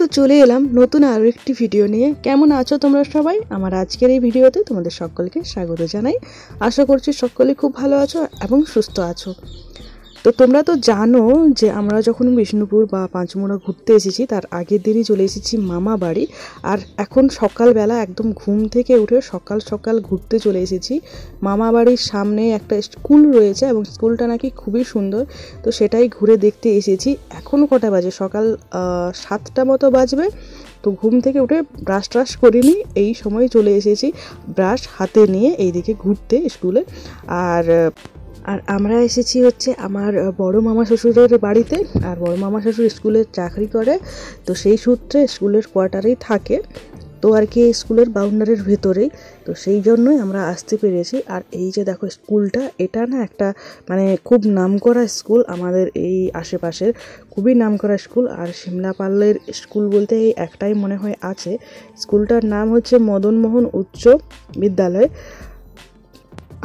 তো চলে এলাম নতুন আরও একটি ভিডিও নিয়ে কেমন আছো তোমরা সবাই আমার আজকের এই ভিডিওতে তোমাদের সকলকে স্বাগত জানাই আশা করছি সকলে খুব ভালো আছো এবং সুস্থ আছো তো তোমরা তো জানো যে আমরা যখন বিষ্ণুপুর বা পাঁচমোড়া ঘুরতে এসেছি তার আগের দিনই চলে এসেছি মামা বাড়ি আর এখন সকালবেলা একদম ঘুম থেকে উঠে সকাল সকাল ঘুরতে চলে এসেছি মামা বাড়ির সামনে একটা স্কুল রয়েছে এবং স্কুলটা নাকি খুবই সুন্দর তো সেটাই ঘুরে দেখতে এসেছি এখন কটা বাজে সকাল সাতটা মতো বাজবে তো ঘুম থেকে উঠে ব্রাশ ট্রাশ করিনি এই সময় চলে এসেছি ব্রাশ হাতে নিয়ে এইদিকে ঘুরতে স্কুলে আর আর আমরা এসেছি হচ্ছে আমার বড় মামা শ্বশুরের বাড়িতে আর বড় মামা শ্বশুর স্কুলে চাকরি করে তো সেই সূত্রে স্কুলের কোয়ার্টারেই থাকে তো আর কি স্কুলের বাউন্ডারির ভেতরেই তো সেই জন্যই আমরা আসতে পেরেছি আর এই যে দেখো স্কুলটা এটা না একটা মানে খুব নাম করা স্কুল আমাদের এই আশেপাশের খুবই নাম করা স্কুল আর সিমলাপাল্লের স্কুল বলতে এই একটাই মনে হয় আছে স্কুলটার নাম হচ্ছে মদনমোহন উচ্চ বিদ্যালয়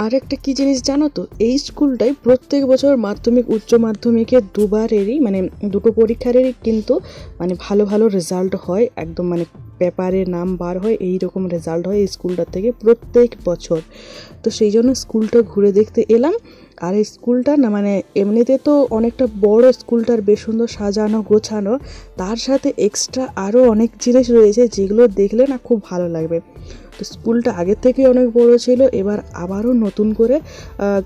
আর একটা কী জিনিস জানো তো এই স্কুলটাই প্রত্যেক বছর মাধ্যমিক উচ্চ মাধ্যমিকে দুবারেরই মানে দুটো পরীক্ষারেরই কিন্তু মানে ভালো ভালো রেজাল্ট হয় একদম মানে পেপারে নাম বার হয় এই রকম রেজাল্ট হয় এই স্কুলটা থেকে প্রত্যেক বছর তো সেই জন্য স্কুলটা ঘুরে দেখতে এলাম আর এই স্কুলটা না মানে এমনিতে তো অনেকটা বড় স্কুলটার বেশ সুন্দর সাজানো গোছানো তার সাথে এক্সট্রা আরও অনেক জিনিস রয়েছে যেগুলো দেখলে না খুব ভালো লাগবে তো স্কুলটা আগের থেকে অনেক বড় ছিল এবার আবারও নতুন করে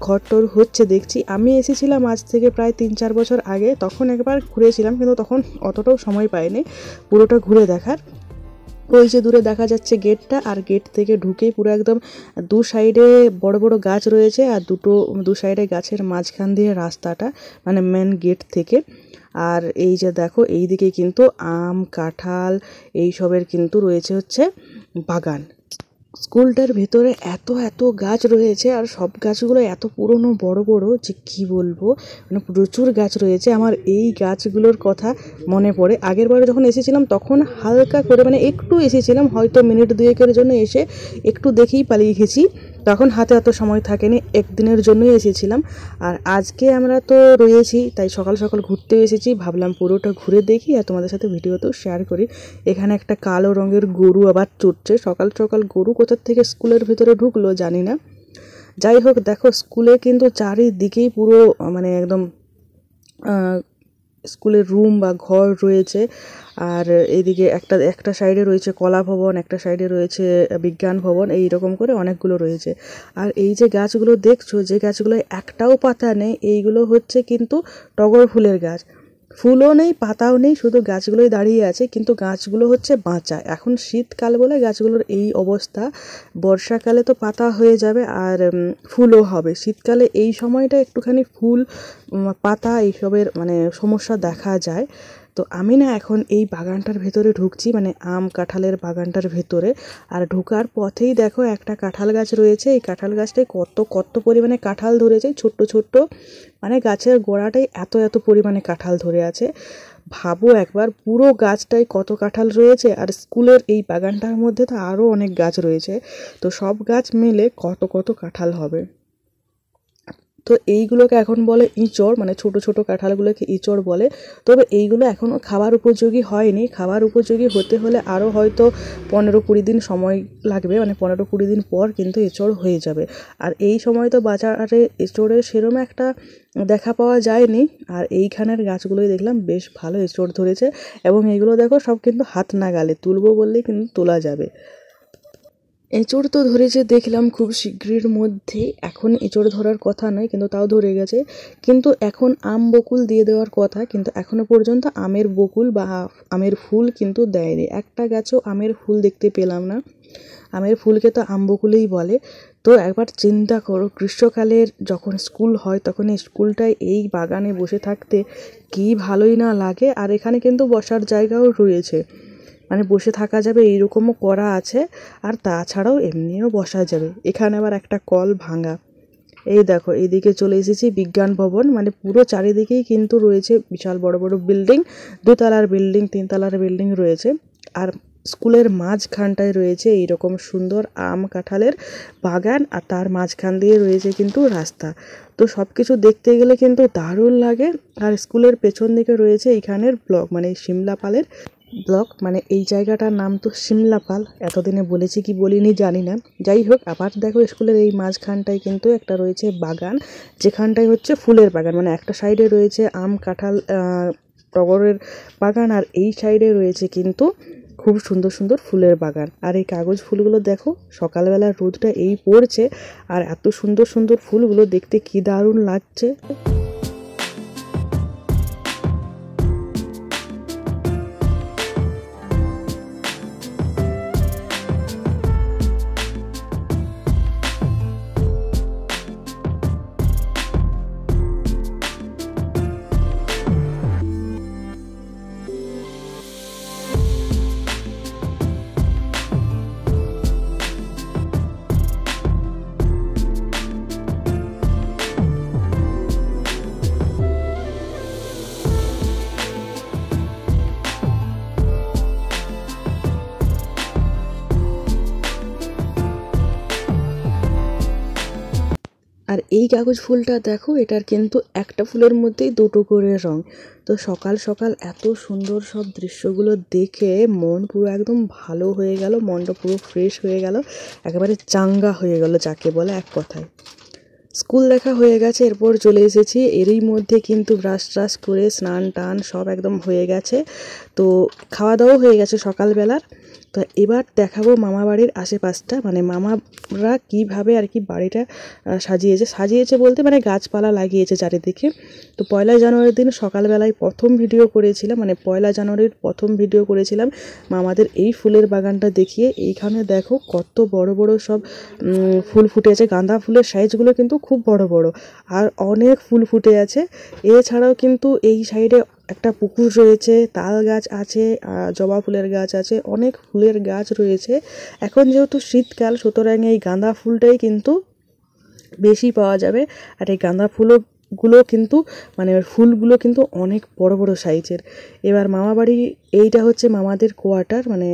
ঘরটর হচ্ছে দেখছি আমি এসেছিলাম আজ থেকে প্রায় তিন চার বছর আগে তখন একবার ঘুরেছিলাম কিন্তু তখন অতটাও সময় পাইনি পুরোটা ঘুরে দেখার তো এই যে দূরে দেখা যাচ্ছে গেটটা আর গেট থেকে ঢুকেই পুরো একদম দু সাইডে বড় বড় গাছ রয়েছে আর দুটো দু সাইডে গাছের মাঝখান দিয়ে রাস্তাটা মানে মেন গেট থেকে আর এই যে দেখো এই দিকে কিন্তু আম কাঁঠাল এইসবের কিন্তু রয়েছে হচ্ছে বাগান স্কুলটার ভেতরে এত এত গাছ রয়েছে আর সব গাছগুলো এত পুরনো বড় বড় যে কি বলবো মানে প্রচুর গাছ রয়েছে আমার এই গাছগুলোর কথা মনে পড়ে আগের বারে যখন এসেছিলাম তখন হালকা করে মানে একটু এসেছিলাম হয়তো মিনিট দুয়েকের জন্য এসে একটু দেখেই পালিয়ে গেছি তখন হাতে এত সময় থাকেনি একদিনের জন্যই এসেছিলাম আর আজকে আমরা তো রয়েছি তাই সকাল সকাল ঘুরতে এসেছি ভাবলাম পুরোটা ঘুরে দেখি আর তোমাদের সাথে ভিডিওতেও শেয়ার করি এখানে একটা কালো রঙের গরু আবার চড়ছে সকাল সকাল গরু কোথার থেকে স্কুলের ভিতরে ঢুকলো জানি না যাই হোক দেখো স্কুলে কিন্তু চারিদিকেই পুরো মানে একদম স্কুলের রুম বা ঘর রয়েছে আর এদিকে একটা একটা সাইডে রয়েছে কলা ভবন একটা সাইডে রয়েছে বিজ্ঞান ভবন এই রকম করে অনেকগুলো রয়েছে আর এই যে গাছগুলো দেখছো যে গাছগুলো একটাও পাতা নেই এইগুলো হচ্ছে কিন্তু টগর ফুলের গাছ ফুলও নেই পাতাও নেই শুধু গাছগুলোই দাঁড়িয়ে আছে কিন্তু গাছগুলো হচ্ছে বাঁচা এখন শীতকাল বলে গাছগুলোর এই অবস্থা বর্ষাকালে তো পাতা হয়ে যাবে আর ফুলও হবে শীতকালে এই সময়টা একটুখানি ফুল পাতা এইসবের মানে সমস্যা দেখা যায় তো আমি না এখন এই বাগানটার ভেতরে ঢুকছি মানে আম কাঁঠালের বাগানটার ভেতরে আর ঢুকার পথেই দেখো একটা কাঁঠাল গাছ রয়েছে এই কাঁঠাল গাছটায় কত কত পরিমাণে কাঁঠাল ধরেছে ছোট্ট ছোট্ট মানে গাছের গোড়াটাই এত এত পরিমাণে কাঁঠাল ধরে আছে ভাবো একবার পুরো গাছটায় কত কাঁঠাল রয়েছে আর স্কুলের এই বাগানটার মধ্যে তো আরও অনেক গাছ রয়েছে তো সব গাছ মেলে কত কত কাঁঠাল হবে তো এইগুলোকে এখন বলে ইঁচড় মানে ছোট ছোট কাঁঠালগুলোকে ইঁচড় বলে তবে এইগুলো এখনও খাবার উপযোগী হয়নি খাবার উপযোগী হতে হলে আরও হয়তো পনেরো কুড়ি দিন সময় লাগবে মানে পনেরো কুড়ি দিন পর কিন্তু এঁচড় হয়ে যাবে আর এই সময় তো বাজারে এঁচড়ের সেরম একটা দেখা পাওয়া যায়নি আর এইখানের গাছগুলোই দেখলাম বেশ ভালো এঁচড় ধরেছে এবং এগুলো দেখো সব কিন্তু হাত নাগালে তুলবো বললেই কিন্তু তোলা যাবে এঁচড় তো ধরেছে দেখলাম খুব শীঘ্রের মধ্যে এখন এঁচড় ধরার কথা নয় কিন্তু তাও ধরে গেছে কিন্তু এখন আম বকুল দিয়ে দেওয়ার কথা কিন্তু এখনও পর্যন্ত আমের বকুল বা আমের ফুল কিন্তু দেয়নি একটা গাছও আমের ফুল দেখতে পেলাম না আমের ফুলকে তো আম বকুলেই বলে তো একবার চিন্তা করো গ্রীষ্মকালের যখন স্কুল হয় তখন এই স্কুলটায় এই বাগানে বসে থাকতে কী ভালোই না লাগে আর এখানে কিন্তু বসার জায়গাও রয়েছে মানে বসে থাকা যাবে এইরকমও করা আছে আর তাছাড়াও এমনিও বসা যাবে এখানে আবার একটা কল ভাঙা এই দেখো এইদিকে চলে এসেছি বিজ্ঞান ভবন মানে পুরো চারিদিকেই কিন্তু রয়েছে বিশাল বড় বড় বিল্ডিং দুতলার বিল্ডিং তিনতলার বিল্ডিং রয়েছে আর স্কুলের মাঝখানটায় রয়েছে এইরকম সুন্দর আম কাঁঠালের বাগান আর তার মাঝখান দিয়ে রয়েছে কিন্তু রাস্তা তো সব কিছু দেখতে গেলে কিন্তু দারুণ লাগে আর স্কুলের পেছন দিকে রয়েছে এইখানের ব্লক মানে সিমলাপালের ব্লক মানে এই জায়গাটার নাম তো পাল এতদিনে বলেছি কি বলিনি জানি না যাই হোক আবার দেখো স্কুলের এই মাঝখানটায় কিন্তু একটা রয়েছে বাগান যেখানটায় হচ্ছে ফুলের বাগান মানে একটা সাইডে রয়েছে আম কাঁঠাল টগরের বাগান আর এই সাইডে রয়েছে কিন্তু খুব সুন্দর সুন্দর ফুলের বাগান আর এই কাগজ ফুলগুলো দেখো সকালবেলা রোদটা এই পড়ছে আর এত সুন্দর সুন্দর ফুলগুলো দেখতে কি দারুণ লাগছে আর এই কাগজ ফুলটা দেখো এটার কিন্তু একটা ফুলের মধ্যেই দুটো করে রং তো সকাল সকাল এত সুন্দর সব দৃশ্যগুলো দেখে মন পুরো একদম ভালো হয়ে গেল মনটা পুরো ফ্রেশ হয়ে গেল একেবারে চাঙ্গা হয়ে গেল যাকে বলে এক কথায় স্কুল দেখা হয়ে গেছে এরপর চলে এসেছি এরই মধ্যে কিন্তু ব্রাশ ট্রাশ করে স্নান টান সব একদম হয়ে গেছে তো খাওয়া দাওয়াও হয়ে গেছে সকালবেলার তো এবার দেখাবো মামা বাড়ির আশেপাশটা মানে মামারা কিভাবে আর কি বাড়িটা সাজিয়েছে সাজিয়েছে বলতে মানে গাছপালা লাগিয়েছে চারিদিকে তো পয়লা জানুয়ারির দিন সকালবেলায় প্রথম ভিডিও করেছিলাম মানে পয়লা জানুয়ারির প্রথম ভিডিও করেছিলাম মামাদের এই ফুলের বাগানটা দেখিয়ে এইখানে দেখো কত বড় বড় সব ফুল ফুটেছে গাঁদা ফুলের সাইজগুলো কিন্তু খুব বড় বড় আর অনেক ফুল ফুটে আছে এছাড়াও কিন্তু এই সাইডে একটা পুকুর রয়েছে তাল গাছ আছে জবা ফুলের গাছ আছে অনেক ফুলের গাছ রয়েছে এখন যেহেতু শীতকাল সুতরাং এই গাঁদা ফুলটাই কিন্তু বেশি পাওয়া যাবে আর এই গাঁদা ফুলও গুলো কিন্তু মানে ফুলগুলো কিন্তু অনেক বড় বড় সাইজের এবার মামাবাড়ি এইটা হচ্ছে মামাদের কোয়ার্টার মানে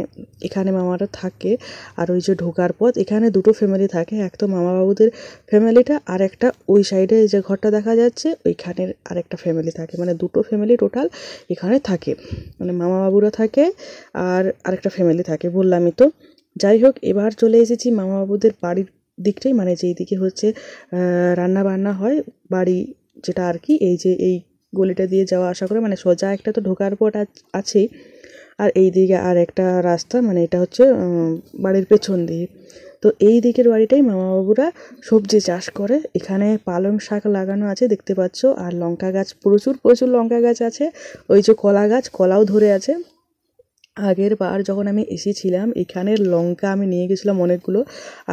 এখানে মামারা থাকে আর ওই যে ঢোকার পথ এখানে দুটো ফ্যামিলি থাকে এক তো মামাবাবুদের ফ্যামিলিটা আর একটা ওই সাইডে যে ঘরটা দেখা যাচ্ছে ওইখানের একটা ফ্যামিলি থাকে মানে দুটো ফ্যামিলি টোটাল এখানে থাকে মানে মামাবাবুরা থাকে আর আরেকটা ফ্যামিলি থাকে বললামই তো যাই হোক এবার চলে এসেছি মামাবাবুদের বাড়ির দিকটাই মানে যেই দিকে হচ্ছে রান্না বান্না হয় বাড়ি যেটা আর কি এই যে এই গলিটা দিয়ে যাওয়া আসা করে মানে সোজা একটা তো ঢোকার পথ আছেই আর এই দিকে আর একটা রাস্তা মানে এটা হচ্ছে বাড়ির পেছন দিয়ে তো এই দিকের বাড়িটাই মামাবাবুরা সবজি চাষ করে এখানে পালং শাক লাগানো আছে দেখতে পাচ্ছ আর লঙ্কা গাছ প্রচুর প্রচুর লঙ্কা গাছ আছে ওই যে কলা গাছ কলাও ধরে আছে আগের বার যখন আমি এসেছিলাম এখানের লঙ্কা আমি নিয়ে গেছিলাম অনেকগুলো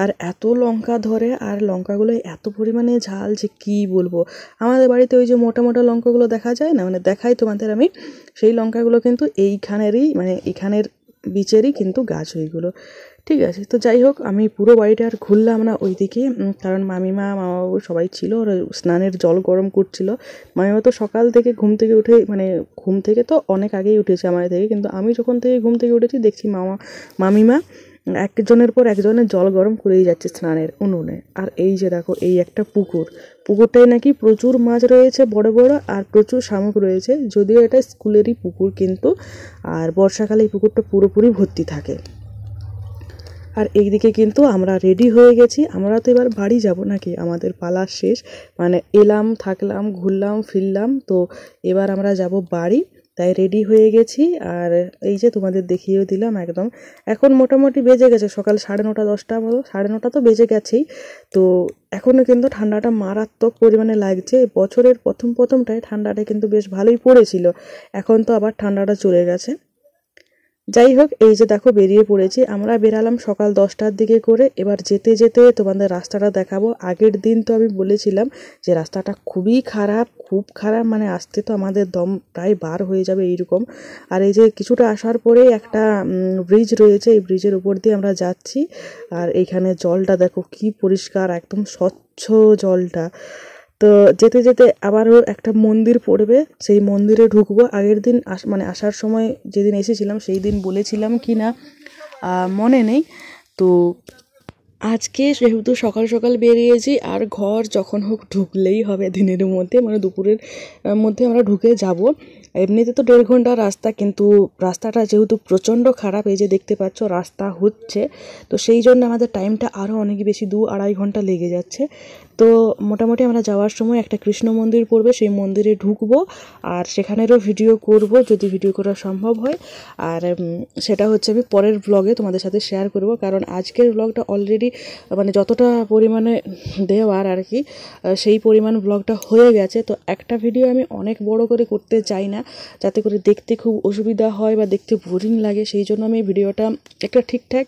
আর এত লঙ্কা ধরে আর লঙ্কাগুলো এত পরিমাণে ঝাল যে কী বলবো আমাদের বাড়িতে ওই যে মোটা মোটা লঙ্কাগুলো দেখা যায় না মানে দেখাই তোমাদের আমি সেই লঙ্কাগুলো কিন্তু এইখানেরই মানে এখানের বিচেরই কিন্তু গাছ ওইগুলো ঠিক আছে তো যাই হোক আমি পুরো বাড়িটা আর ঘুরলাম না ওইদিকে কারণ মামিমা মামা বাবু সবাই ছিল ওরা স্নানের জল গরম করছিল মামিমা তো সকাল থেকে ঘুম থেকে উঠে মানে ঘুম থেকে তো অনেক আগেই উঠেছে আমার থেকে কিন্তু আমি যখন থেকে ঘুম থেকে উঠেছি দেখছি মামা মামিমা একজনের পর একজনের জল গরম করেই যাচ্ছে স্নানের উনুনে আর এই যে দেখো এই একটা পুকুর পুকুরটায় নাকি প্রচুর মাছ রয়েছে বড় বড় আর প্রচুর শামুক রয়েছে যদিও এটা স্কুলেরই পুকুর কিন্তু আর বর্ষাকালে এই পুকুরটা পুরোপুরি ভর্তি থাকে আর এইদিকে কিন্তু আমরা রেডি হয়ে গেছি আমরা তো এবার বাড়ি যাব নাকি আমাদের পালা শেষ মানে এলাম থাকলাম ঘুরলাম ফিরলাম তো এবার আমরা যাব বাড়ি তাই রেডি হয়ে গেছি আর এই যে তোমাদের দেখিয়েও দিলাম একদম এখন মোটামুটি বেজে গেছে সকাল সাড়ে নটা দশটা মতো সাড়ে নটা তো বেজে গেছেই তো এখনও কিন্তু ঠান্ডাটা মারাত্মক পরিমাণে লাগছে বছরের প্রথম প্রথমটায় ঠান্ডাটা কিন্তু বেশ ভালোই পড়েছিল এখন তো আবার ঠান্ডাটা চলে গেছে যাই হোক এই যে দেখো বেরিয়ে পড়েছি আমরা বেরালাম সকাল দশটার দিকে করে এবার যেতে যেতে তোমাদের রাস্তাটা দেখাবো আগের দিন তো আমি বলেছিলাম যে রাস্তাটা খুবই খারাপ খুব খারাপ মানে আসতে তো আমাদের দম প্রায় বার হয়ে যাবে এইরকম আর এই যে কিছুটা আসার পরে একটা ব্রিজ রয়েছে এই ব্রিজের উপর দিয়ে আমরা যাচ্ছি আর এইখানে জলটা দেখো কি পরিষ্কার একদম স্বচ্ছ জলটা তো যেতে যেতে আবারও একটা মন্দির পড়বে সেই মন্দিরে ঢুকবো আগের দিন আস মানে আসার সময় যেদিন এসেছিলাম সেই দিন বলেছিলাম কি না মনে নেই তো আজকে সেহেতু সকাল সকাল বেরিয়েছি আর ঘর যখন হোক ঢুকলেই হবে দিনের মধ্যে মানে দুপুরের মধ্যে আমরা ঢুকে যাব এমনিতে তো দেড় ঘন্টা রাস্তা কিন্তু রাস্তাটা যেহেতু প্রচণ্ড খারাপ এই যে দেখতে পাচ্ছ রাস্তা হচ্ছে তো সেই জন্য আমাদের টাইমটা আরও অনেক বেশি দু আড়াই ঘন্টা লেগে যাচ্ছে তো মোটামুটি আমরা যাওয়ার সময় একটা কৃষ্ণ মন্দির পড়বে সেই মন্দিরে ঢুকবো আর সেখানেরও ভিডিও করব যদি ভিডিও করা সম্ভব হয় আর সেটা হচ্ছে আমি পরের ব্লগে তোমাদের সাথে শেয়ার করব কারণ আজকের ব্লগটা অলরেডি মানে যতটা পরিমাণে দেওয়ার আর কি সেই পরিমাণ ব্লগটা হয়ে গেছে তো একটা ভিডিও আমি অনেক বড় করে করতে চাই না যাতে করে দেখতে খুব অসুবিধা হয় বা দেখতে বোরিং লাগে সেই জন্য আমি ভিডিওটা একটা ঠিকঠাক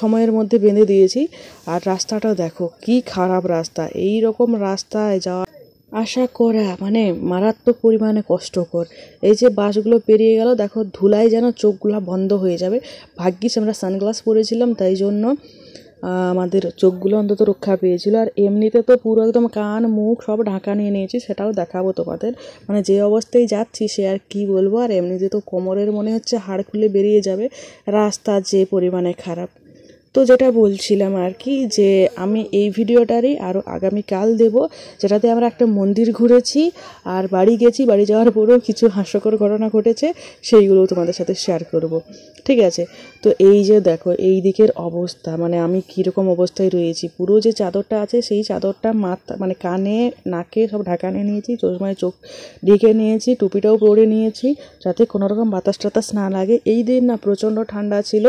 সময়ের মধ্যে বেঁধে দিয়েছি আর রাস্তাটা দেখো কি খারাপ রাস্তা এই রকম রাস্তায় যাওয়া আশা করা মানে মারাত্মক পরিমাণে কষ্টকর এই যে বাসগুলো পেরিয়ে গেল দেখো ধুলাই যেন চোখগুলো বন্ধ হয়ে যাবে ভাগ্যিস আমরা সানগ্লাস পরেছিলাম তাই জন্য আমাদের চোখগুলো অন্তত রক্ষা পেয়েছিল আর এমনিতে তো পুরো একদম কান মুখ সব ঢাকা নিয়ে নিয়েছি সেটাও দেখাবো তোমাদের মানে যে অবস্থায় যাচ্ছি সে আর কি বলবো আর এমনিতে তো কোমরের মনে হচ্ছে হাড় খুলে বেরিয়ে যাবে রাস্তা যে পরিমাণে খারাপ তো যেটা বলছিলাম আর কি যে আমি এই ভিডিওটারই আরও আগামীকাল দেব যেটাতে আমরা একটা মন্দির ঘুরেছি আর বাড়ি গেছি বাড়ি যাওয়ার পরেও কিছু হাস্যকর ঘটনা ঘটেছে সেইগুলো তোমাদের সাথে শেয়ার করব ঠিক আছে তো এই যে দেখো এই দিকের অবস্থা মানে আমি কীরকম অবস্থায় রয়েছি পুরো যে চাদরটা আছে সেই চাদরটা মাথা মানে কানে নাকে সব ঢাকা নিয়ে নিয়েছি চশমায় চোখ ঢেকে নিয়েছি টুপিটাও পরে নিয়েছি যাতে কোনোরকম বাতাস টাতাস না লাগে এই দিন না প্রচণ্ড ঠান্ডা ছিল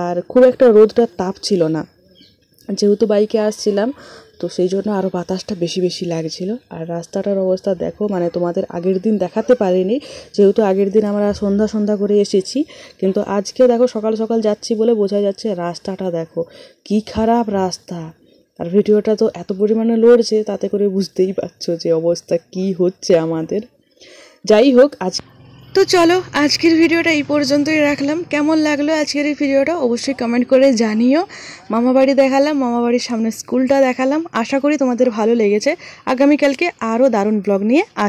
আর খুব একটা রোদ অতটা তাপ ছিল না যেহেতু বাইকে আসছিলাম তো সেই জন্য আরও বাতাসটা বেশি বেশি লাগছিল আর রাস্তাটার অবস্থা দেখো মানে তোমাদের আগের দিন দেখাতে পারিনি যেহেতু আগের দিন আমরা সন্ধ্যা সন্ধ্যা করে এসেছি কিন্তু আজকে দেখো সকাল সকাল যাচ্ছি বলে বোঝা যাচ্ছে রাস্তাটা দেখো কি খারাপ রাস্তা আর ভিডিওটা তো এত পরিমাণে লড়ছে তাতে করে বুঝতেই পারছো যে অবস্থা কি হচ্ছে আমাদের যাই হোক আজ তো চলো আজকের ভিডিওটা এই পর্যন্তই রাখলাম কেমন লাগলো আজকের এই ভিডিওটা অবশ্যই কমেন্ট করে জানিও মামাবাড়ি দেখালাম মামাবাড়ির সামনে স্কুলটা দেখালাম আশা করি তোমাদের ভালো লেগেছে আগামীকালকে আরও দারুণ ব্লগ নিয়ে আস